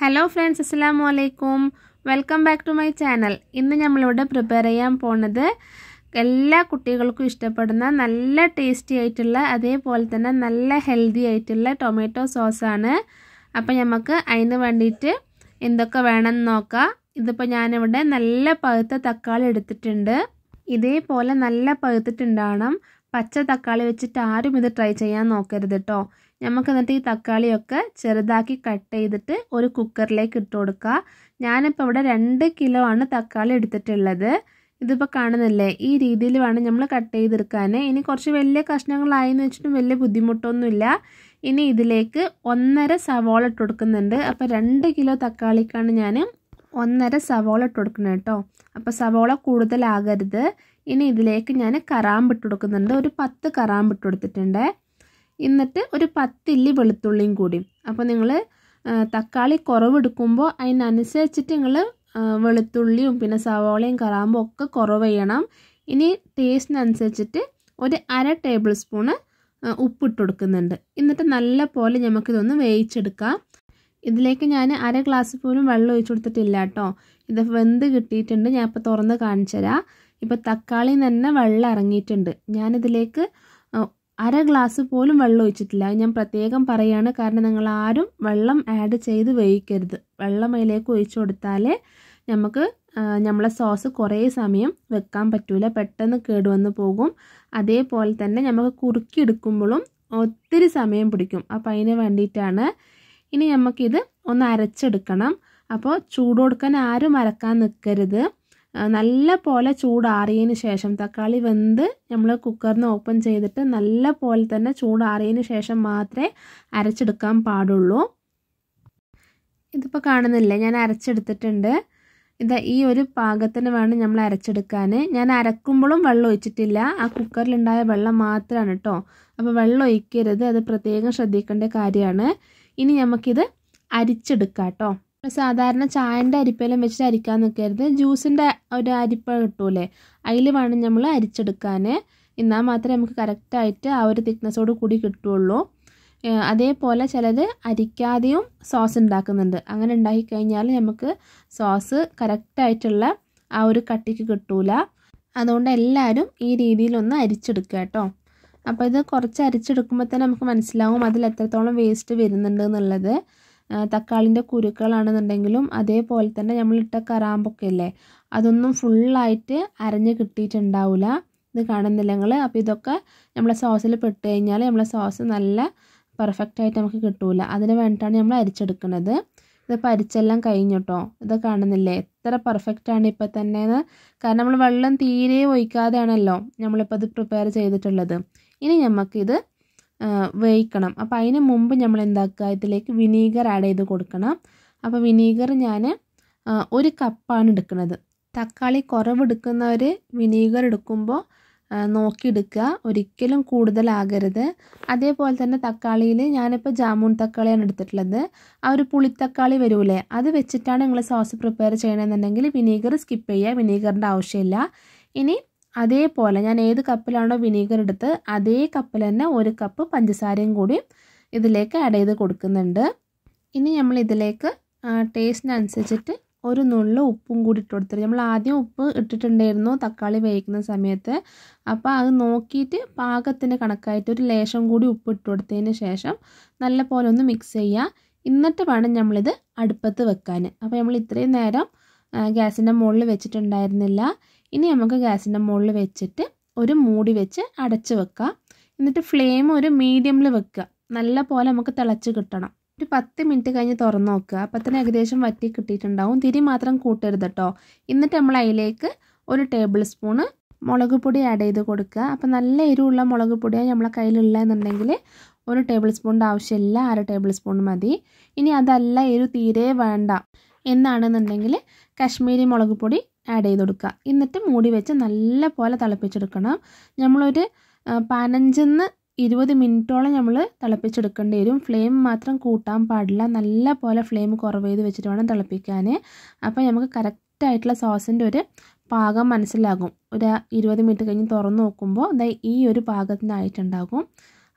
hello friends അസ്സാം വലൈക്കും welcome back to my channel ഇന്ന് നമ്മളിവിടെ പ്രിപ്പയർ ചെയ്യാൻ പോണത് എല്ലാ കുട്ടികൾക്കും ഇഷ്ടപ്പെടുന്ന നല്ല ടേസ്റ്റി ആയിട്ടുള്ള അതേപോലെ തന്നെ നല്ല ഹെൽത്തി ആയിട്ടുള്ള ടൊമാറ്റോ സോസാണ് അപ്പോൾ നമുക്ക് അതിന് വേണ്ടിയിട്ട് എന്തൊക്കെ വേണമെന്ന് നോക്കാം ഇതിപ്പോൾ ഞാനിവിടെ നല്ല പഴുത്ത തക്കാളി എടുത്തിട്ടുണ്ട് ഇതേപോലെ നല്ല പഴുത്തിട്ടുണ്ടാവണം പച്ച തക്കാളി വെച്ചിട്ട് ആരും ഇത് ട്രൈ ചെയ്യാൻ നോക്കരുത് കേട്ടോ നമുക്ക് എന്നിട്ട് ഈ തക്കാളിയൊക്കെ ചെറുതാക്കി കട്ട് ചെയ്തിട്ട് ഒരു കുക്കറിലേക്ക് ഇട്ട് കൊടുക്കുക ഞാനിപ്പോൾ ഇവിടെ രണ്ട് കിലോ ആണ് തക്കാളി എടുത്തിട്ടുള്ളത് ഇതിപ്പോൾ കാണുന്നില്ലേ ഈ രീതിയിൽ വേണം നമ്മൾ കട്ട് ചെയ്തെടുക്കാൻ ഇനി കുറച്ച് വലിയ കഷ്ണങ്ങളായെന്ന് വെച്ചിട്ടും വലിയ ബുദ്ധിമുട്ടൊന്നുമില്ല ഇനി ഇതിലേക്ക് ഒന്നര സവോള ഇട്ട് കൊടുക്കുന്നുണ്ട് അപ്പോൾ രണ്ട് കിലോ തക്കാളിക്കാണ് ഞാൻ ഒന്നര സവോള ഇട്ട് കൊടുക്കുന്നത് കേട്ടോ അപ്പോൾ സവോള കൂടുതലാകരുത് ഇനി ഇതിലേക്ക് ഞാൻ കറാമ്പ് ഇട്ട് കൊടുക്കുന്നുണ്ട് ഒരു പത്ത് കറാമ്പ് ഇട്ട് കൊടുത്തിട്ടുണ്ട് എന്നിട്ട് ഒരു പത്തില്ലി വെളുത്തുള്ളിയും കൂടി അപ്പോൾ നിങ്ങൾ തക്കാളി കുറവെടുക്കുമ്പോൾ അതിനനുസരിച്ചിട്ട് നിങ്ങൾ വെളുത്തുള്ളിയും പിന്നെ സവോളയും കറാമ്പും ഒക്കെ കുറവ് ചെയ്യണം ഇനി ടേസ്റ്റിനനുസരിച്ചിട്ട് ഒരു അര ടേബിൾ സ്പൂണ് ഉപ്പിട്ട് കൊടുക്കുന്നുണ്ട് എന്നിട്ട് നല്ല പോലെ നമുക്കിതൊന്ന് വേവിച്ചെടുക്കാം ഇതിലേക്ക് ഞാൻ അര ഗ്ലാസ് പോലും വെള്ളം ഒഴിച്ചു കൊടുത്തിട്ടില്ല കേട്ടോ ഇത് വെന്ത് കിട്ടിയിട്ടുണ്ട് ഞാൻ ഇപ്പോൾ തുറന്ന് കാണിച്ചു തരാം ഇപ്പോൾ തക്കാളി തന്നെ വെള്ളം ഇറങ്ങിയിട്ടുണ്ട് ഞാനിതിലേക്ക് അര ഗ്ലാസ് പോലും വെള്ളം ഒഴിച്ചിട്ടില്ല ഞാൻ പ്രത്യേകം പറയുകയാണ് കാരണം നിങ്ങൾ ആരും വെള്ളം ആഡ് ചെയ്ത് വേവിക്കരുത് വെള്ളം അതിലേക്ക് ഒഴിച്ചു കൊടുത്താലേ നമുക്ക് നമ്മളെ സോസ് കുറേ സമയം വെക്കാൻ പറ്റില്ല പെട്ടെന്ന് കേടുവന്ന് പോകും അതേപോലെ തന്നെ നമുക്ക് കുറുക്കിയെടുക്കുമ്പോഴും ഒത്തിരി സമയം പിടിക്കും അപ്പോൾ അതിന് വേണ്ടിയിട്ടാണ് ഇനി നമുക്കിത് ഒന്ന് അരച്ചെടുക്കണം അപ്പോൾ ചൂടോടുക്കാൻ ആരും അരക്കാൻ നിൽക്കരുത് നല്ല പോലെ ചൂടാറിയതിന് ശേഷം തക്കാളി വെന്ത് നമ്മൾ കുക്കറിന് ഓപ്പൺ ചെയ്തിട്ട് നല്ല പോലെ തന്നെ ചൂടാറിയതിന് ശേഷം മാത്രമേ അരച്ചെടുക്കാൻ പാടുള്ളൂ ഇതിപ്പോൾ കാണുന്നില്ലേ ഞാൻ അരച്ചെടുത്തിട്ടുണ്ട് ഇത് ഈ ഒരു പാകത്തിന് വേണം നമ്മൾ അരച്ചെടുക്കാൻ ഞാൻ അരക്കുമ്പോഴും വെള്ളം ഒഴിച്ചിട്ടില്ല ആ കുക്കറിലുണ്ടായ വെള്ളം മാത്രമാണ് കേട്ടോ അപ്പോൾ വെള്ളം ഒഴിക്കരുത് അത് പ്രത്യേകം ശ്രദ്ധിക്കേണ്ട കാര്യമാണ് ഇനി നമുക്കിത് അരിച്ചെടുക്കാം കേട്ടോ സാധാരണ ചായൻ്റെ അരിപ്പയിലും വെച്ചിട്ട് അരിക്കാൻ നിൽക്കരുത് ജ്യൂസിൻ്റെ ഒരു അരിപ്പ കിട്ടൂലേ അതിൽ വേണം നമ്മൾ അരിച്ചെടുക്കാൻ എന്നാൽ മാത്രമേ നമുക്ക് കറക്റ്റായിട്ട് ആ ഒരു തിക്നെസ്സോട് കൂടി കിട്ടുള്ളൂ അതേപോലെ ചിലത് അരിക്കാതെയും സോസ് ഉണ്ടാക്കുന്നുണ്ട് അങ്ങനെ ഉണ്ടാക്കിക്കഴിഞ്ഞാൽ കഴിഞ്ഞാൽ നമുക്ക് സോസ് കറക്റ്റായിട്ടുള്ള ആ ഒരു കട്ടിക്ക് കിട്ടൂല അതുകൊണ്ട് എല്ലാവരും ഈ രീതിയിലൊന്ന് അരിച്ചെടുക്കുക കേട്ടോ അപ്പോൾ ഇത് കുറച്ച് അരിച്ചെടുക്കുമ്പോൾ തന്നെ നമുക്ക് മനസ്സിലാവും അതിൽ എത്രത്തോളം വേസ്റ്റ് വരുന്നുണ്ട് എന്നുള്ളത് തക്കാളിൻ്റെ കുരുക്കളാണെന്നുണ്ടെങ്കിലും അതേപോലെ തന്നെ നമ്മളിട്ട കറാമ്പൊക്കെ അല്ലേ അതൊന്നും ഫുള്ളായിട്ട് അരഞ്ഞ് കിട്ടിയിട്ടുണ്ടാവില്ല ഇത് കാണുന്നില്ല നിങ്ങൾ അപ്പോൾ ഇതൊക്കെ നമ്മളെ സോസിൽ പെട്ട് കഴിഞ്ഞാൽ നമ്മളെ സോസ് നല്ല പെർഫെക്റ്റ് ആയിട്ട് നമുക്ക് കിട്ടൂല അതിന് വേണ്ടിയിട്ടാണ് നമ്മൾ അരിച്ചെടുക്കുന്നത് ഇതിപ്പോൾ അരിച്ചെല്ലാം കഴിഞ്ഞിട്ടോ ഇത് കാണുന്നില്ലേ എത്ര പെർഫെക്റ്റ് ആണ് ഇപ്പോൾ തന്നെ കാരണം നമ്മൾ വെള്ളം തീരെ ഒഴിക്കാതെയാണല്ലോ നമ്മളിപ്പോൾ ഇത് പ്രിപ്പയർ ചെയ്തിട്ടുള്ളത് ഇനി നമുക്കിത് വേവിക്കണം അപ്പോൾ അതിന് മുമ്പ് നമ്മൾ എന്താക്കുക ഇതിലേക്ക് വിനീഗർ ആഡ് ചെയ്ത് കൊടുക്കണം അപ്പോൾ വിനീഗർ ഞാൻ ഒരു കപ്പാണ് എടുക്കുന്നത് തക്കാളി കുറവെടുക്കുന്നവർ വിനീഗർ എടുക്കുമ്പോൾ നോക്കിയെടുക്കുക ഒരിക്കലും കൂടുതലാകരുത് അതേപോലെ തന്നെ തക്കാളിയിൽ ഞാനിപ്പോൾ ജാമുൻ തക്കാളിയാണ് എടുത്തിട്ടുള്ളത് ആ ഒരു പുളിത്തക്കാളി വരൂലേ അത് വെച്ചിട്ടാണ് നിങ്ങൾ സോസ് പ്രിപ്പയർ ചെയ്യണമെന്നുണ്ടെങ്കിൽ വിനീഗർ സ്കിപ്പ് ചെയ്യുക വിനീഗറിൻ്റെ ആവശ്യമില്ല ഇനി അതേപോലെ ഞാൻ ഏത് കപ്പിലാണോ വിനീഗർ എടുത്ത് അതേ കപ്പിൽ തന്നെ ഒരു കപ്പ് പഞ്ചസാരയും കൂടി ഇതിലേക്ക് ആഡ് ചെയ്ത് കൊടുക്കുന്നുണ്ട് ഇനി നമ്മൾ ഇതിലേക്ക് ടേസ്റ്റിനനുസരിച്ചിട്ട് ഒരു നുള്ള ഉപ്പും കൂടി ഇട്ട് കൊടുത്തിട്ട് നമ്മൾ ആദ്യം ഉപ്പ് ഇട്ടിട്ടുണ്ടായിരുന്നു തക്കാളി വേവിക്കുന്ന സമയത്ത് അപ്പോൾ അത് നോക്കിയിട്ട് പാകത്തിന് കണക്കായിട്ട് ഒരു ലേശം കൂടി ഉപ്പ് ഇട്ട് കൊടുത്തതിന് ശേഷം നല്ല പോലെ ഒന്ന് മിക്സ് ചെയ്യുക എന്നിട്ട് വേണം നമ്മളിത് അടുപ്പത്ത് വെക്കാൻ അപ്പോൾ നമ്മൾ ഇത്രയും നേരം ഗ്യാസിൻ്റെ മുകളിൽ വെച്ചിട്ടുണ്ടായിരുന്നില്ല ഇനി നമുക്ക് ഗ്യാസിൻ്റെ മുകളിൽ വെച്ചിട്ട് ഒരു മൂടി വെച്ച് അടച്ച് വെക്കുക എന്നിട്ട് ഫ്ലെയിം ഒരു മീഡിയമിൽ വെക്കുക നല്ല പോലെ നമുക്ക് തിളച്ച് കിട്ടണം ഒരു പത്ത് മിനിറ്റ് കഴിഞ്ഞ് തുറന്ന് നോക്കുക അപ്പം തന്നെ ഏകദേശം വറ്റി കിട്ടിയിട്ടുണ്ടാവും തിരി മാത്രം കൂട്ടരുത് കേട്ടോ എന്നിട്ട് നമ്മൾ അതിലേക്ക് ഒരു ടേബിൾ സ്പൂണ് മുളക് പൊടി ആഡ് ചെയ്ത് കൊടുക്കുക അപ്പം നല്ല എരിവുള്ള മുളക് പൊടിയാണ് നമ്മളെ കയ്യിലുള്ള എന്നുണ്ടെങ്കിൽ ഒരു ടേബിൾ സ്പൂണിൻ്റെ ആവശ്യമില്ല അര ടേബിൾ സ്പൂൺ മതി ഇനി അതല്ല എരിവ് തീരെ വേണ്ട എന്നാണെന്നുണ്ടെങ്കിൽ കശ്മീരി മുളക് പൊടി ആഡ് ചെയ്ത് കൊടുക്കുക എന്നിട്ട് മൂടി വെച്ച് നല്ല പോലെ തിളപ്പിച്ചെടുക്കണം നമ്മളൊരു പതിനഞ്ചെന്ന് ഇരുപത് മിനിറ്റോളം നമ്മൾ തിളപ്പിച്ചെടുക്കേണ്ടി വരും ഫ്ലെയിം മാത്രം കൂട്ടാൻ പാടില്ല നല്ല പോലെ ഫ്ലെയിം കുറവ് വെച്ചിട്ട് വേണം തിളപ്പിക്കാൻ അപ്പോൾ നമുക്ക് കറക്റ്റായിട്ടുള്ള സോസിൻ്റെ ഒരു പാകം മനസ്സിലാകും ഒരു ഇരുപത് മിനിറ്റ് കഴിഞ്ഞ് തുറന്ന് നോക്കുമ്പോൾ അതായത് ഈ ഒരു പാകത്തിനായിട്ടുണ്ടാകും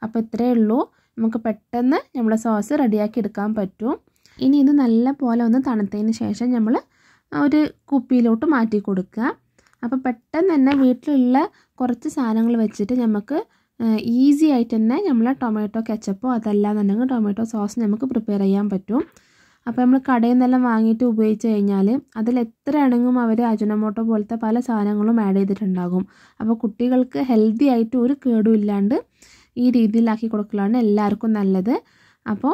അപ്പോൾ ഇത്രയേ ഉള്ളൂ നമുക്ക് പെട്ടെന്ന് നമ്മളെ സോസ് റെഡിയാക്കി എടുക്കാൻ പറ്റും ഇനി ഇത് നല്ല പോലെ ഒന്ന് തണുത്തതിന് ശേഷം നമ്മൾ ഒരു കുപ്പിയിലോട്ട് മാറ്റി കൊടുക്കുക അപ്പോൾ പെട്ടെന്ന് തന്നെ വീട്ടിലുള്ള കുറച്ച് സാധനങ്ങൾ വെച്ചിട്ട് നമുക്ക് ഈസി ആയിട്ട് തന്നെ നമ്മൾ ടൊമാറ്റോ കെച്ചപ്പോ അതല്ലാന്നുണ്ടെങ്കിൽ ടൊമാറ്റോ സോസ് നമുക്ക് പ്രിപ്പയർ ചെയ്യാൻ പറ്റും അപ്പോൾ നമ്മൾ കടയിൽ നിന്നെല്ലാം വാങ്ങിയിട്ട് ഉപയോഗിച്ച് കഴിഞ്ഞാൽ അതിൽ എത്ര ആണെങ്കിലും അവർ അജുനമോട്ടോ പോലത്തെ പല സാധനങ്ങളും ആഡ് ചെയ്തിട്ടുണ്ടാകും അപ്പോൾ കുട്ടികൾക്ക് ഹെൽത്തി ആയിട്ട് ഒരു കേടും ഇല്ലാണ്ട് ഈ രീതിയിലാക്കി കൊടുക്കലാണ് എല്ലാവർക്കും നല്ലത് അപ്പോൾ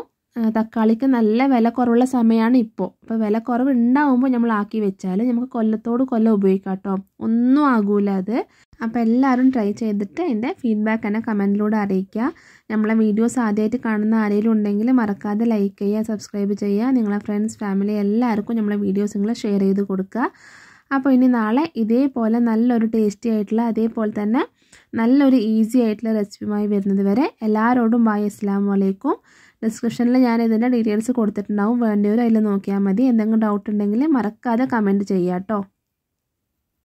തക്കാളിക്ക് നല്ല വില കുറവുള്ള സമയമാണ് ഇപ്പോൾ അപ്പോൾ വില കുറവ് ഉണ്ടാവുമ്പോൾ നമ്മൾ ആക്കി വെച്ചാൽ നമുക്ക് കൊല്ലത്തോട് കൊല്ലം ഉപയോഗിക്കാം കേട്ടോ ഒന്നും ആകൂല അത് അപ്പോൾ എല്ലാവരും ട്രൈ ചെയ്തിട്ട് എൻ്റെ ഫീഡ്ബാക്ക് എന്നെ കമൻറ്റിലൂടെ അറിയിക്കുക നമ്മളെ വീഡിയോസ് ആദ്യമായിട്ട് കാണുന്ന ആരെങ്കിലും ഉണ്ടെങ്കിൽ മറക്കാതെ ലൈക്ക് ചെയ്യുക സബ്സ്ക്രൈബ് ചെയ്യുക നിങ്ങളെ ഫ്രണ്ട്സ് ഫാമിലി എല്ലാവർക്കും നമ്മളെ വീഡിയോസ് നിങ്ങൾ ഷെയർ ചെയ്ത് കൊടുക്കുക അപ്പോൾ ഇനി നാളെ ഇതേപോലെ നല്ലൊരു ടേസ്റ്റി ആയിട്ടുള്ള അതേപോലെ തന്നെ നല്ലൊരു ഈസി ആയിട്ടുള്ള റെസിപ്പിയുമായി വരുന്നത് വരെ എല്ലാവരോടും ബായ് അസ്സാം വലൈക്കും ഡിസ്ക്രിപ്ഷനിൽ ഞാൻ ഇതിൻ്റെ ഡീറ്റെയിൽസ് കൊടുത്തിട്ടുണ്ടാവും വേണ്ടിയവരും അതിൽ നോക്കിയാൽ മതി എന്തെങ്കിലും ഡൗട്ട് ഉണ്ടെങ്കിൽ മറക്കാതെ കമൻറ്റ് ചെയ്യാം കേട്ടോ